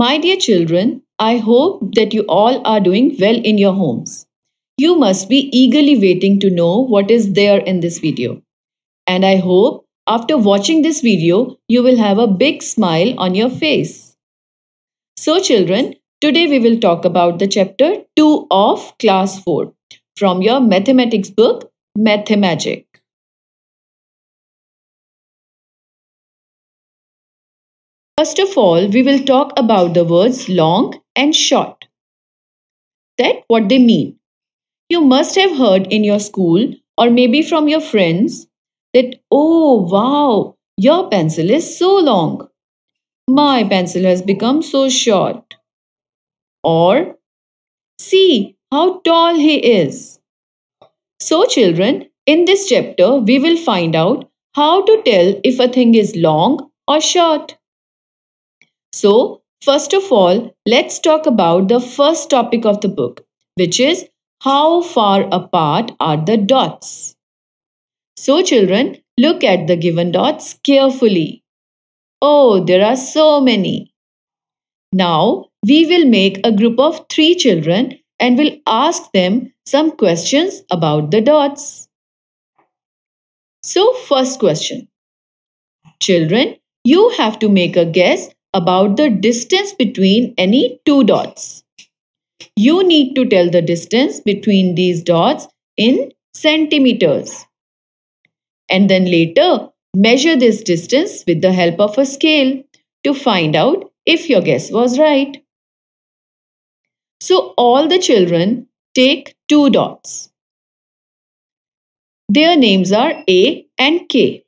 My dear children, I hope that you all are doing well in your homes. You must be eagerly waiting to know what is there in this video. And I hope after watching this video, you will have a big smile on your face. So children, today we will talk about the chapter 2 of class 4 from your mathematics book, Mathemagic. First of all, we will talk about the words long and short. That what they mean. You must have heard in your school or maybe from your friends that, oh wow, your pencil is so long. My pencil has become so short. Or, see how tall he is. So, children, in this chapter, we will find out how to tell if a thing is long or short. So, first of all, let's talk about the first topic of the book, which is how far apart are the dots? So, children, look at the given dots carefully. Oh, there are so many. Now, we will make a group of three children and will ask them some questions about the dots. So, first question. Children, you have to make a guess about the distance between any two dots. You need to tell the distance between these dots in centimeters. And then later, measure this distance with the help of a scale to find out if your guess was right. So all the children take two dots. Their names are A and K.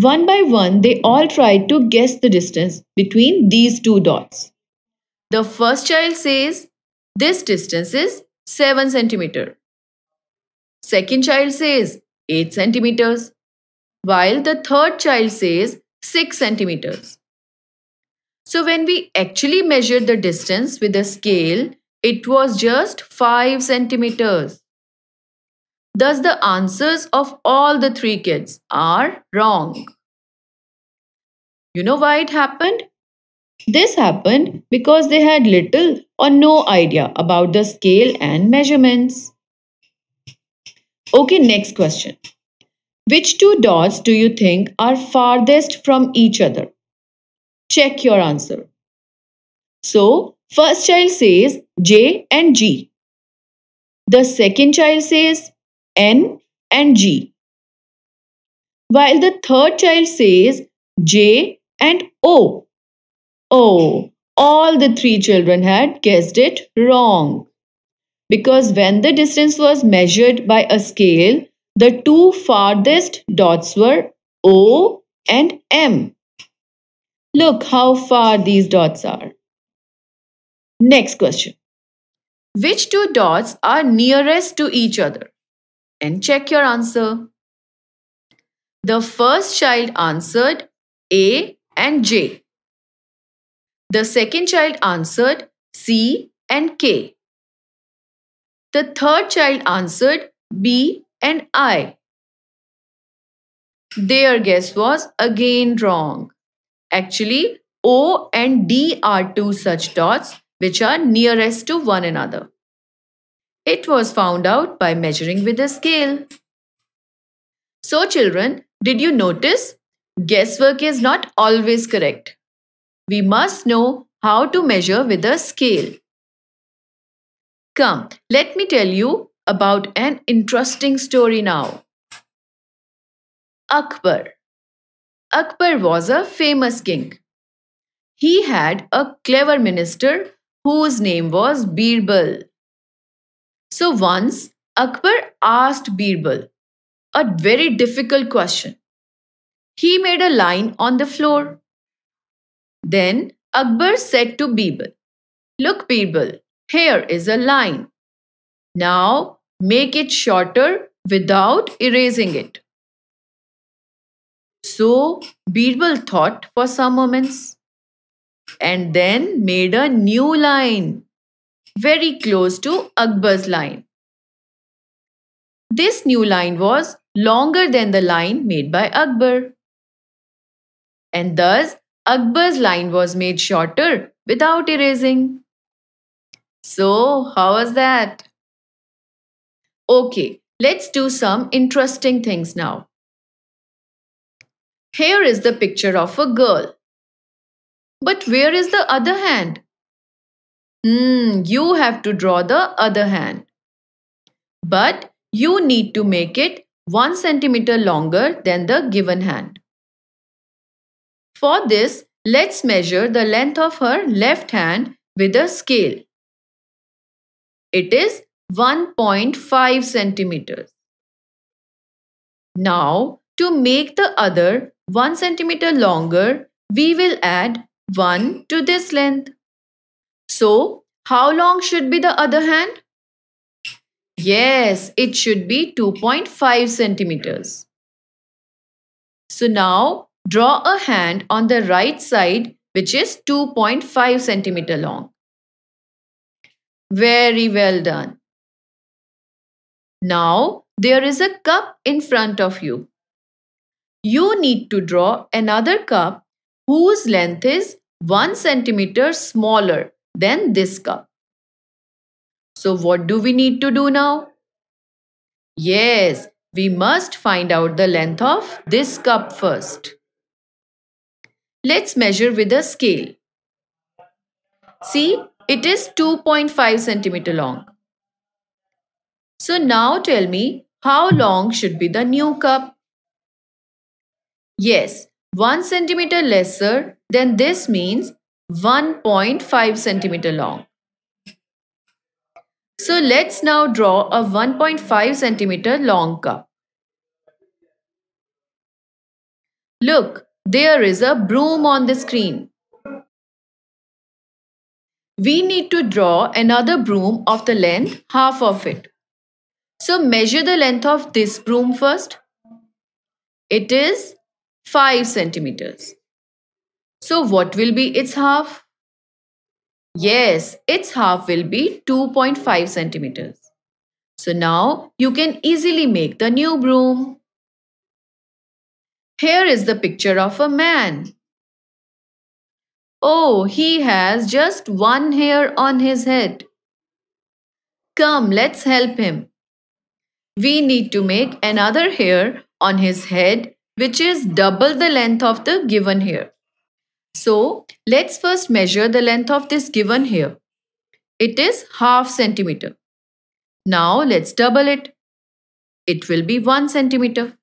One by one, they all tried to guess the distance between these two dots. The first child says, This distance is 7 centimeter. Second child says, 8 centimeters. While the third child says, 6 centimeters. So when we actually measured the distance with a scale, it was just 5 centimeters. Thus, the answers of all the three kids are wrong. You know why it happened? This happened because they had little or no idea about the scale and measurements. Okay, next question. Which two dots do you think are farthest from each other? Check your answer. So, first child says J and G. The second child says N and G. While the third child says J and O. Oh, all the three children had guessed it wrong. Because when the distance was measured by a scale, the two farthest dots were O and M. Look how far these dots are. Next question. Which two dots are nearest to each other? and check your answer. The first child answered A and J. The second child answered C and K. The third child answered B and I. Their guess was again wrong. Actually, O and D are two such dots which are nearest to one another. It was found out by measuring with a scale. So, children, did you notice? Guesswork is not always correct. We must know how to measure with a scale. Come, let me tell you about an interesting story now. Akbar. Akbar was a famous king. He had a clever minister whose name was Birbal. So once Akbar asked Birbal a very difficult question. He made a line on the floor. Then Akbar said to Birbal, Look, Birbal, here is a line. Now make it shorter without erasing it. So Birbal thought for some moments and then made a new line very close to Akbar's line. This new line was longer than the line made by Akbar. And thus, Akbar's line was made shorter without erasing. So, how was that? Okay, let's do some interesting things now. Here is the picture of a girl. But where is the other hand? Hmm, you have to draw the other hand. But you need to make it 1 centimeter longer than the given hand. For this, let's measure the length of her left hand with a scale. It is 1.5 centimeters. Now, to make the other 1 centimeter longer, we will add 1 to this length. So, how long should be the other hand? Yes, it should be 2.5 centimeters. So now draw a hand on the right side which is 2.5 centimeter long. Very well done. Now there is a cup in front of you. You need to draw another cup whose length is 1 centimeter smaller than this cup. So, what do we need to do now? Yes, we must find out the length of this cup first. Let's measure with a scale. See, it is 2.5 centimeter long. So now tell me how long should be the new cup? Yes, 1 centimeter lesser than this means 1.5 centimeter long. So let's now draw a 1.5 centimeter long cup. Look, there is a broom on the screen. We need to draw another broom of the length half of it. So measure the length of this broom first. It is 5 centimeters. So what will be its half? Yes, its half will be 2.5 centimeters. So now you can easily make the new broom. Here is the picture of a man. Oh, he has just one hair on his head. Come, let's help him. We need to make another hair on his head which is double the length of the given hair. So let's first measure the length of this given here. It is half centimeter. Now let's double it. It will be 1 centimeter.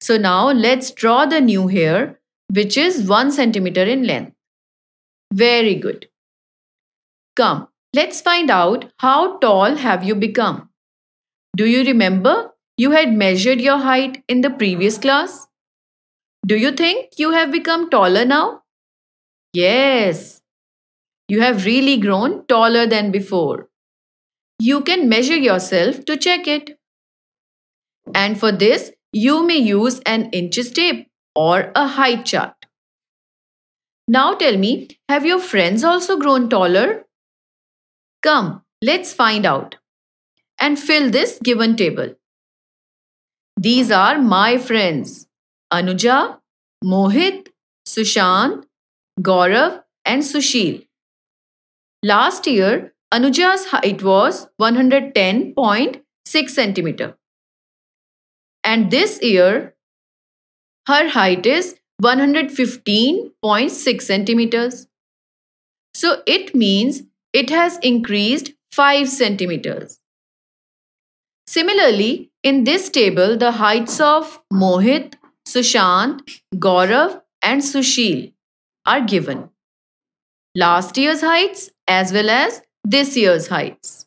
So now let's draw the new hair which is 1 centimeter in length. Very good. Come, let's find out how tall have you become. Do you remember you had measured your height in the previous class? Do you think you have become taller now? Yes, you have really grown taller than before. You can measure yourself to check it. And for this, you may use an inches tape or a height chart. Now tell me, have your friends also grown taller? Come, let's find out. And fill this given table. These are my friends Anuja, Mohit, Sushant, Gaurav, and Sushil. Last year, Anuja's height was 110.6 cm. And this year, her height is 115.6 centimeters. So it means it has increased 5 centimeters. Similarly, in this table, the heights of Mohit, Sushant, Gaurav, and Sushil are given. Last year's heights as well as this year's heights.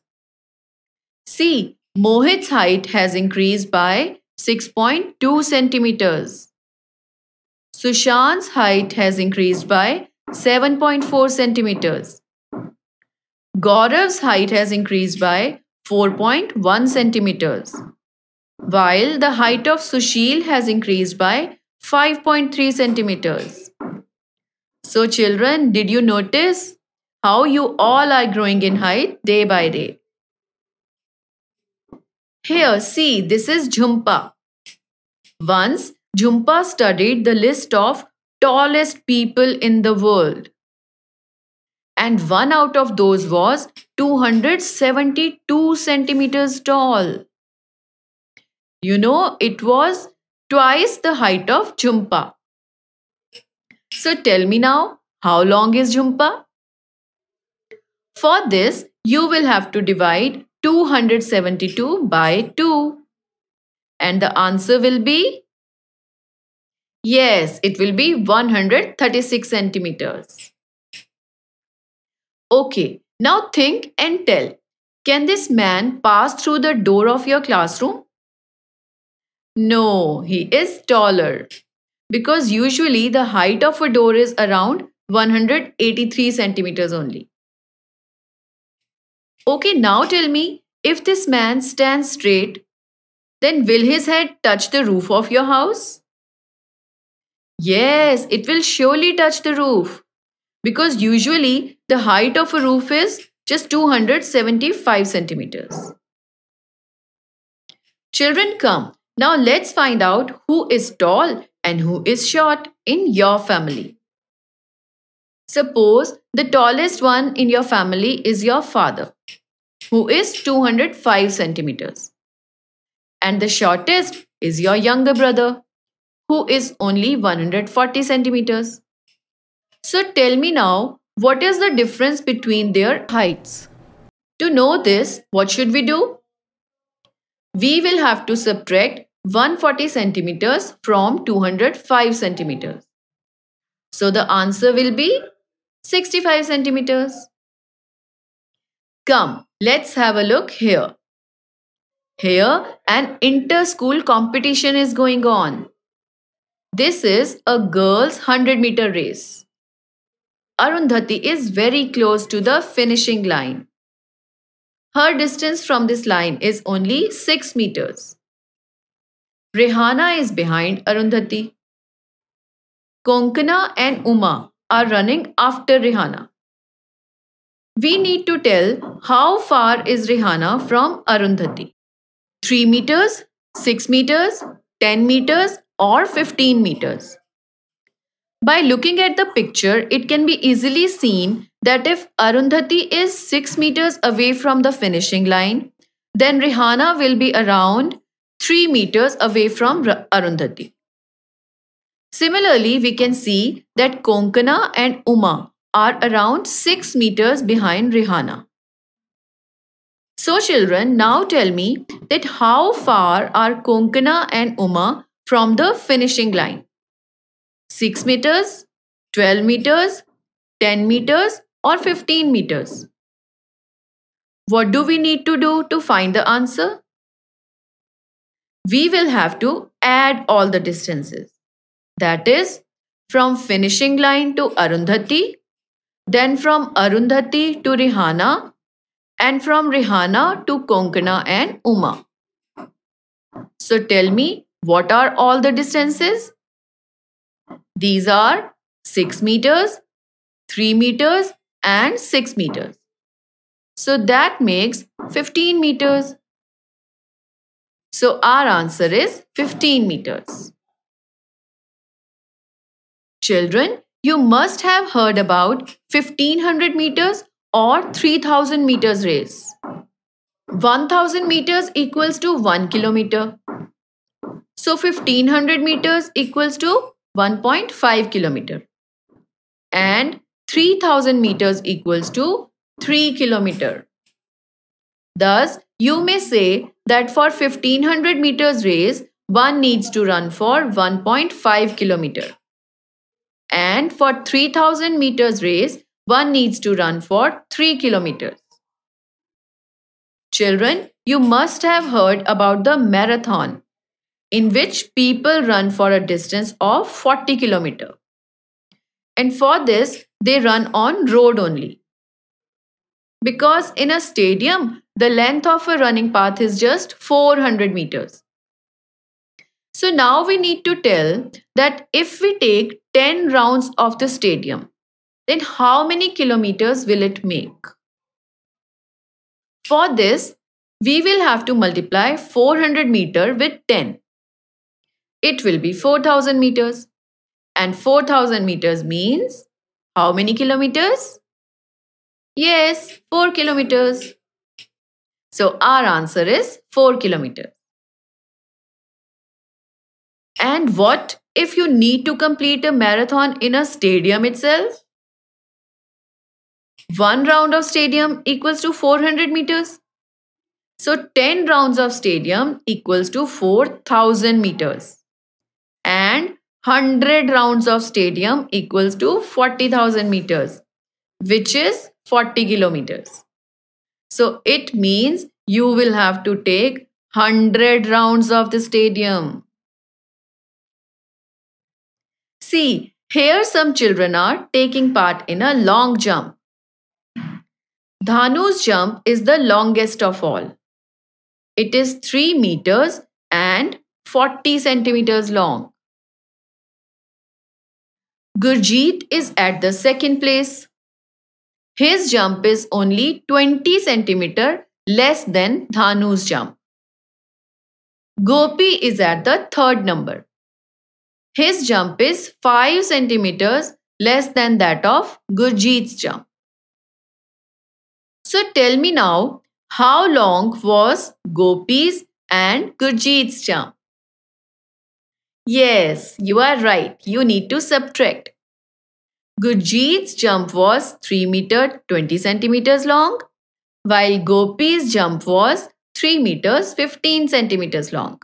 See, Mohit's height has increased by 6.2 centimeters. Sushant's height has increased by 7.4 centimeters. Gaurav's height has increased by 4.1 centimeters, while the height of Sushil has increased by 5.3 centimeters. So, children, did you notice how you all are growing in height day by day? Here, see, this is Jhumpa. Once, Jhumpa studied the list of tallest people in the world. And one out of those was 272 centimeters tall. You know, it was twice the height of Jhumpa. So tell me now, how long is Jhumpa? For this, you will have to divide 272 by 2. And the answer will be? Yes, it will be 136 centimeters. Okay, now think and tell. Can this man pass through the door of your classroom? No, he is taller because usually the height of a door is around 183 centimeters only. Okay, now tell me if this man stands straight, then will his head touch the roof of your house? Yes, it will surely touch the roof because usually the height of a roof is just 275 centimeters. Children, come. Now let's find out who is tall and who is short in your family. Suppose the tallest one in your family is your father, who is 205 centimeters. And the shortest is your younger brother, who is only 140 centimeters. So tell me now, what is the difference between their heights? To know this, what should we do? We will have to subtract 140 centimeters from 205 centimeters. So the answer will be 65 centimeters. Come, let's have a look here. Here, an inter-school competition is going on. This is a girls' 100 meter race. Arundhati is very close to the finishing line. Her distance from this line is only 6 meters. Rehana is behind Arundhati. Konkana and Uma are running after Rehana. We need to tell how far is Rehana from Arundhati. 3 meters, 6 meters, 10 meters or 15 meters. By looking at the picture, it can be easily seen that if Arundhati is 6 meters away from the finishing line, then Rihanna will be around 3 meters away from Arundhati. Similarly, we can see that Konkana and Uma are around 6 meters behind Rihanna. So children, now tell me that how far are Konkana and Uma from the finishing line? 6 meters, 12 meters, 10 meters or 15 meters? What do we need to do to find the answer? we will have to add all the distances. That is, from finishing line to Arundhati, then from Arundhati to Rihana, and from Rihana to Konkana and Uma. So tell me, what are all the distances? These are 6 meters, 3 meters, and 6 meters. So that makes 15 meters. So our answer is 15 meters. Children, you must have heard about 1500 meters or 3000 meters race. 1000 meters equals to 1 kilometer. So 1500 meters equals to 1.5 kilometer. And 3000 meters equals to 3 kilometer. Thus, you may say that for 1500 meters race, one needs to run for 1.5 kilometer. And for 3000 meters race, one needs to run for 3 kilometers. Children, you must have heard about the marathon in which people run for a distance of 40 kilometer. And for this, they run on road only. Because in a stadium, the length of a running path is just 400 meters. So now we need to tell that if we take 10 rounds of the stadium, then how many kilometers will it make? For this, we will have to multiply 400 meter with 10. It will be 4000 meters. And 4000 meters means how many kilometers? Yes, 4 kilometers. So our answer is 4 kilometers. And what if you need to complete a marathon in a stadium itself? One round of stadium equals to 400 meters. So 10 rounds of stadium equals to 4000 meters. And 100 rounds of stadium equals to 40,000 meters, which is 40 kilometers. So it means you will have to take 100 rounds of the stadium. See, here some children are taking part in a long jump. Dhanu's jump is the longest of all. It is 3 meters and 40 centimeters long. Gurjeet is at the second place. His jump is only 20 centimeter less than Dhanu's jump. Gopi is at the third number. His jump is 5 centimeters less than that of Gurjeet's jump. So tell me now, how long was Gopi's and Gurjeet's jump? Yes, you are right. You need to subtract. Gurjeet's jump was 3 meter 20 centimeters long, while Gopi's jump was 3 meters 15 centimeters long.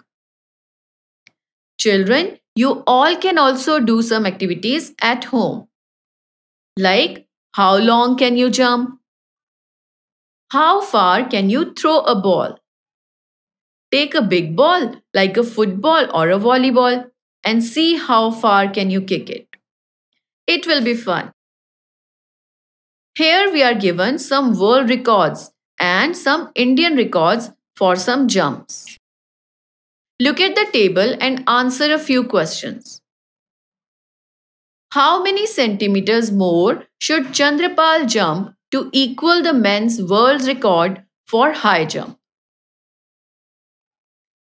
Children, you all can also do some activities at home. Like how long can you jump? How far can you throw a ball? Take a big ball like a football or a volleyball and see how far can you kick it. It will be fun. Here we are given some world records and some Indian records for some jumps. Look at the table and answer a few questions. How many centimeters more should Chandrapal jump to equal the men's world record for high jump?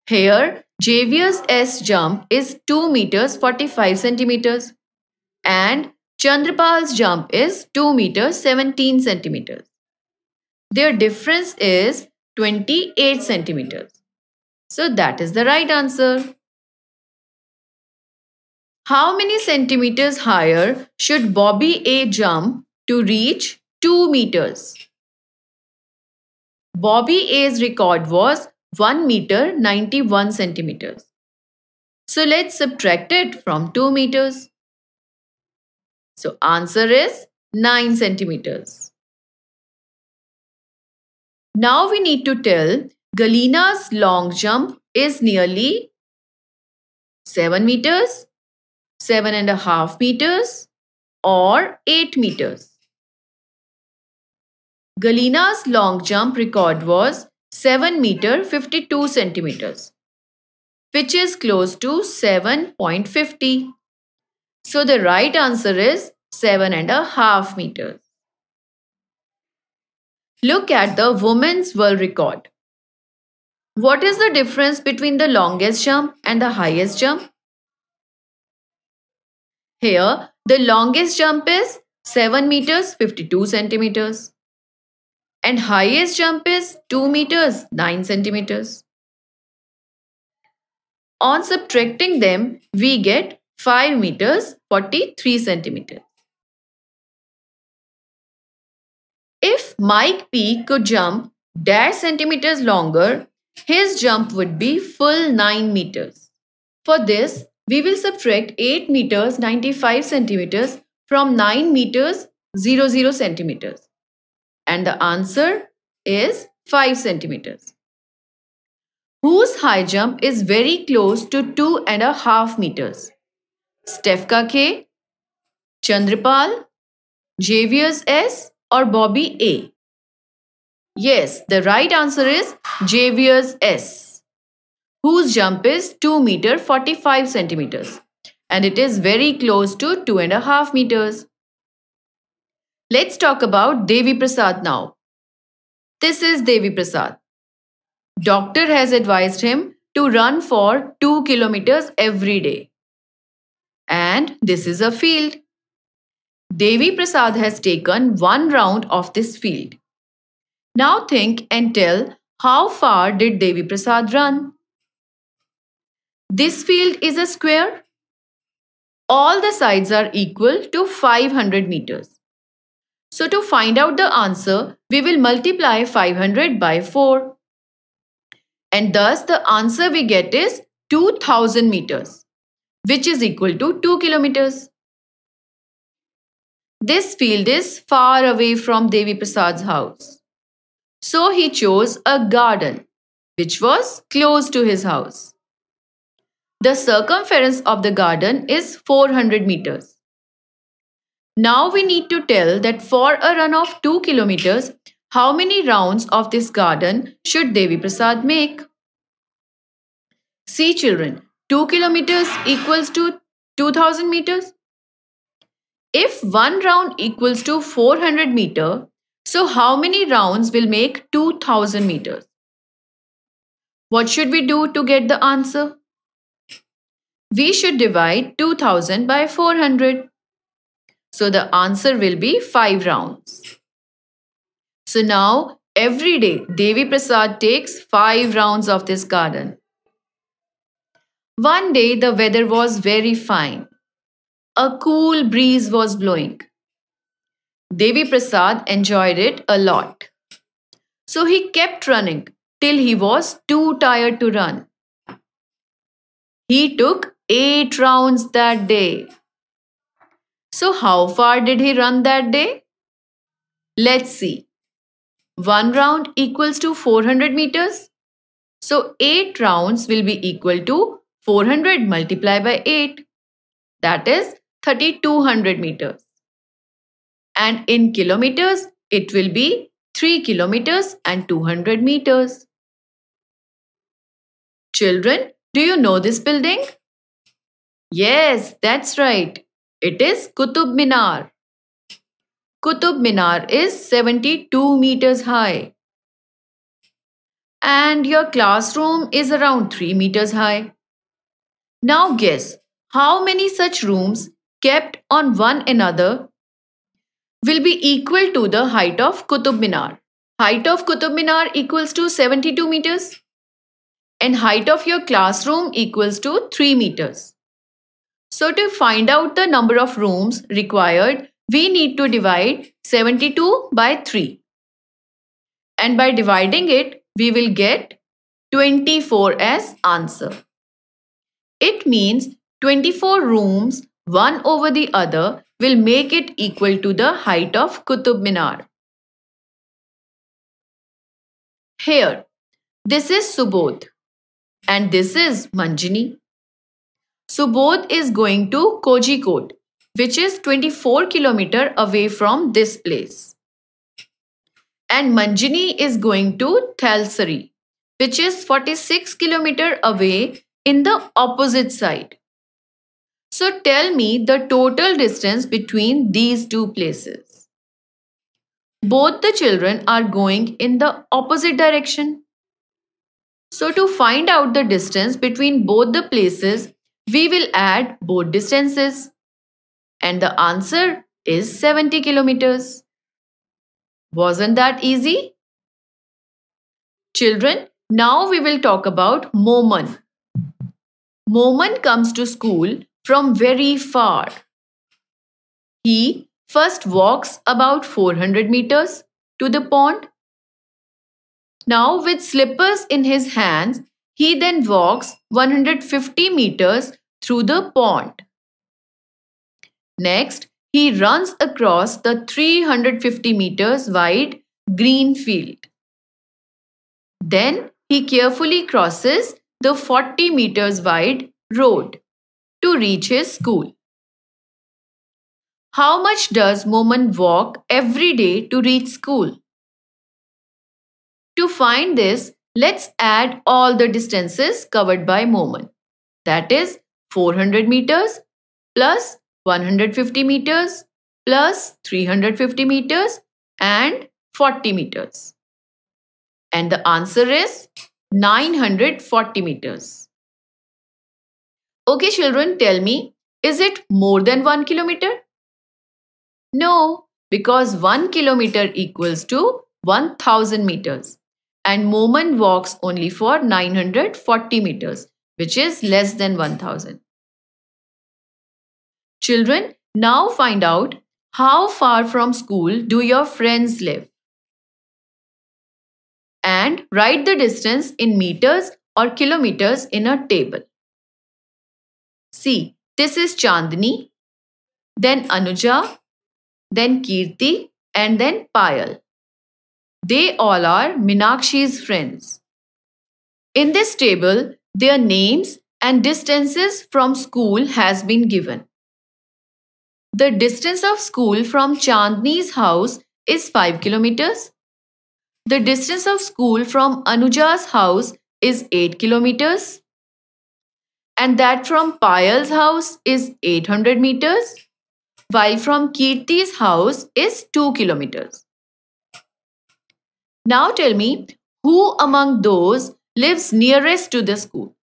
Here, Javier's S jump is 2 meters 45 centimeters and Chandrapal's jump is 2 meters 17 centimeters. Their difference is 28 centimeters. So that is the right answer. How many centimeters higher should Bobby A jump to reach 2 meters? Bobby A's record was 1 meter 91 centimeters. So let's subtract it from 2 meters. So answer is 9 centimeters. Now we need to tell Galina's long jump is nearly 7 meters, seven and a half meters or 8 meters. Galina's long jump record was 7 meter 52 centimeters, which is close to 7.50. So the right answer is seven and a half meters. Look at the women's world record. What is the difference between the longest jump and the highest jump? Here, the longest jump is 7 meters 52 centimeters and highest jump is 2 meters 9 centimeters. On subtracting them, we get 5 meters 43 centimeters. If Mike P could jump dash centimeters longer, his jump would be full 9 meters. For this, we will subtract 8 meters 95 centimeters from 9 meters 00 centimeters. And the answer is 5 centimeters. Whose high jump is very close to 2 and a half meters? Stefka K, Chandrapal, Javiers S, or Bobby A? Yes, the right answer is Javiers S, whose jump is 2 meter 45 centimeters and it is very close to 2.5 meters. Let's talk about Devi Prasad now. This is Devi Prasad. Doctor has advised him to run for 2 kilometers every day. And this is a field. Devi Prasad has taken one round of this field. Now think and tell how far did Devi Prasad run? This field is a square. All the sides are equal to 500 meters. So to find out the answer, we will multiply 500 by 4. And thus the answer we get is 2000 meters which is equal to 2 kilometers. This field is far away from Devi Prasad's house. So he chose a garden which was close to his house. The circumference of the garden is 400 meters. Now we need to tell that for a run of 2 kilometers, how many rounds of this garden should Devi Prasad make? See children, 2 kilometers equals to 2000 meters? If one round equals to 400 meter, so how many rounds will make 2000 meters? What should we do to get the answer? We should divide 2000 by 400. So the answer will be 5 rounds. So now every day Devi Prasad takes 5 rounds of this garden. One day the weather was very fine. A cool breeze was blowing. Devi Prasad enjoyed it a lot. So he kept running till he was too tired to run. He took eight rounds that day. So, how far did he run that day? Let's see. One round equals to 400 meters. So, eight rounds will be equal to 400 multiplied by 8, that is 3200 meters. And in kilometers, it will be 3 kilometers and 200 meters. Children, do you know this building? Yes, that's right. It is Qutub Minar. Qutub Minar is 72 meters high. And your classroom is around 3 meters high. Now guess how many such rooms kept on one another will be equal to the height of Qutub Minar. Height of Qutub Minar equals to 72 meters and height of your classroom equals to 3 meters. So to find out the number of rooms required, we need to divide 72 by 3. And by dividing it, we will get 24 as answer. It means 24 rooms, one over the other, will make it equal to the height of Qutub Minar. Here, this is Subodh and this is Manjini. Subodh is going to Kozhikode, which is 24 km away from this place. And Manjini is going to Thalsari, which is 46 km away in the opposite side. So tell me the total distance between these two places. Both the children are going in the opposite direction. So to find out the distance between both the places, we will add both distances. And the answer is 70 kilometers. Wasn't that easy? Children, now we will talk about moment. Moman comes to school from very far. He first walks about 400 meters to the pond. Now, with slippers in his hands, he then walks 150 meters through the pond. Next, he runs across the 350 meters wide green field. Then he carefully crosses the 40 meters wide road to reach his school. How much does Moman walk every day to reach school? To find this, let's add all the distances covered by Moman. That is 400 meters plus 150 meters plus 350 meters and 40 meters. And the answer is 940 meters. Okay, children, tell me, is it more than 1 kilometer? No, because 1 kilometer equals to 1000 meters and Moman walks only for 940 meters, which is less than 1000. Children, now find out how far from school do your friends live? and write the distance in meters or kilometers in a table. See, this is Chandni, then Anuja, then Kirti, and then Payal. They all are Minakshi's friends. In this table, their names and distances from school has been given. The distance of school from Chandni's house is 5 kilometers. The distance of school from Anuja's house is 8 kilometers and that from Payal's house is 800 meters while from Kirti's house is 2 kilometers. Now tell me who among those lives nearest to the school?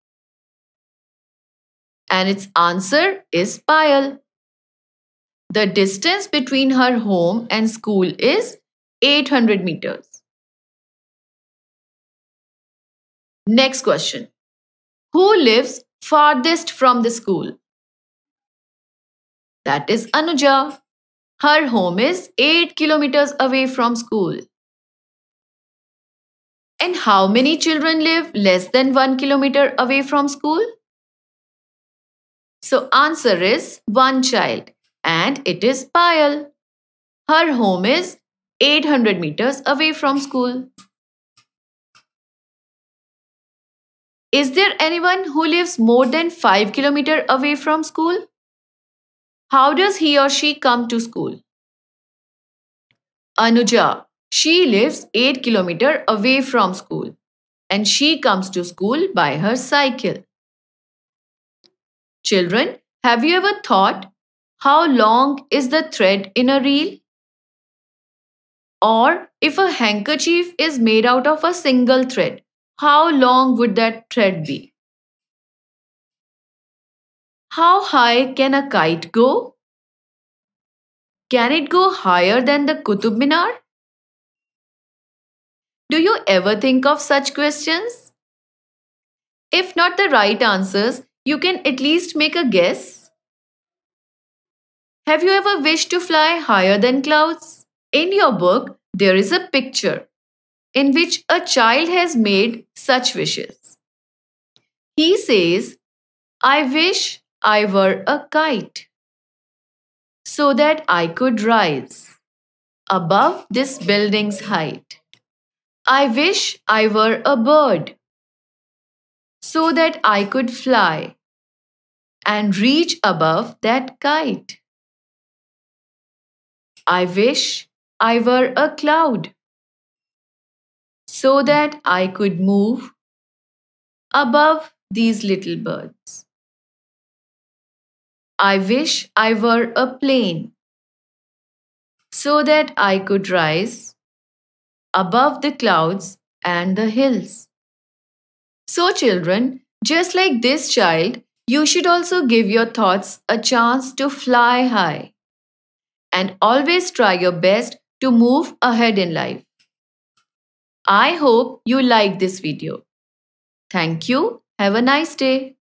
And its answer is Payal. The distance between her home and school is 800 meters. Next question. Who lives farthest from the school? That is Anuja. Her home is 8 kilometers away from school. And how many children live less than 1 kilometer away from school? So answer is one child and it is Payal. Her home is 800 meters away from school. Is there anyone who lives more than 5 km away from school? How does he or she come to school? Anuja, she lives 8 km away from school and she comes to school by her cycle. Children, have you ever thought how long is the thread in a reel? Or if a handkerchief is made out of a single thread, how long would that thread be? How high can a kite go? Can it go higher than the Qutub Minar? Do you ever think of such questions? If not the right answers, you can at least make a guess. Have you ever wished to fly higher than clouds? In your book, there is a picture in which a child has made such wishes. He says, I wish I were a kite so that I could rise above this building's height. I wish I were a bird so that I could fly and reach above that kite. I wish I were a cloud so that I could move above these little birds. I wish I were a plane so that I could rise above the clouds and the hills. So, children, just like this child, you should also give your thoughts a chance to fly high. And always try your best to move ahead in life. I hope you like this video. Thank you. Have a nice day.